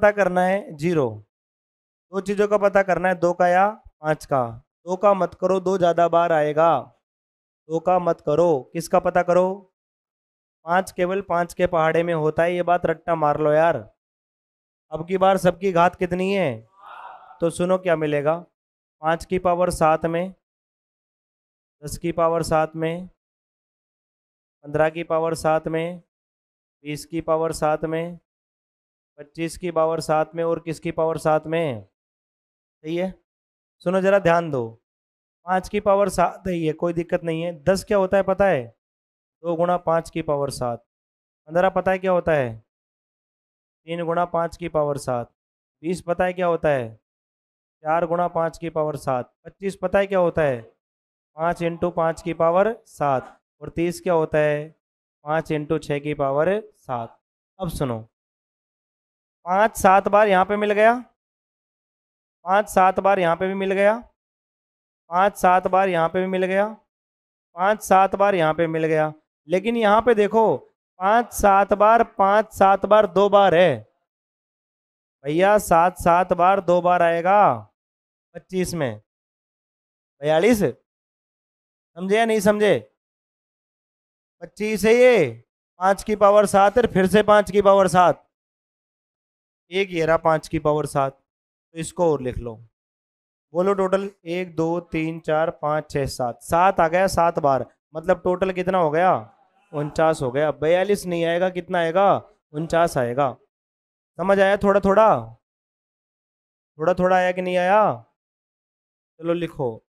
पता करना है जीरो दो चीज़ों का पता करना है दो का या पांच का दो का मत करो दो ज़्यादा बार आएगा दो का मत करो किसका पता करो पांच केवल पांच के पहाड़े में होता है ये बात रट्टा मार लो यार अब की बार सबकी घात कितनी है तो सुनो क्या मिलेगा पांच की पावर सात में दस की पावर सात में पंद्रह की पावर सात में बीस की पावर सात में पच्चीस की पावर सात में और किसकी पावर सात में सही है सुनो जरा ध्यान दो पाँच की पावर सात सही है कोई दिक्कत नहीं है दस क्या होता है पता है दो गुणा पाँच की पावर सात पंद्रह पता है क्या होता है तीन गुणा पाँच की पावर सात बीस पता है क्या होता है चार गुणा पाँच की पावर सात पच्चीस पता है क्या होता है पाँच इंटू पाँच की पावर सात और तीस क्या होता है पाँच इंटू छः की पावर सात अब सुनो पाँच सात बार यहाँ पे मिल गया पाँच सात बार यहाँ पे भी मिल गया पाँच सात बार यहाँ पे भी मिल गया पाँच सात बार यहाँ पे मिल गया लेकिन यहाँ पे देखो पाँच सात बार पाँच सात बार दो बार है भैया सात सात बार दो बार आएगा पच्चीस में बयालीस समझे या नहीं समझे पच्चीस है ये पाँच की पावर सात फिर से पाँच की पावर सात एक ये रहा पाँच की पावर सात तो इसको और लिख लो बोलो टोटल एक दो तीन चार पाँच छः सात सात आ गया सात बार मतलब टोटल कितना हो गया उनचास हो गया बयालीस नहीं आएगा कितना आएगा उनचास आएगा समझ आया थोड़ा थोड़ा थोड़ा थोड़ा आया कि नहीं आया चलो लिखो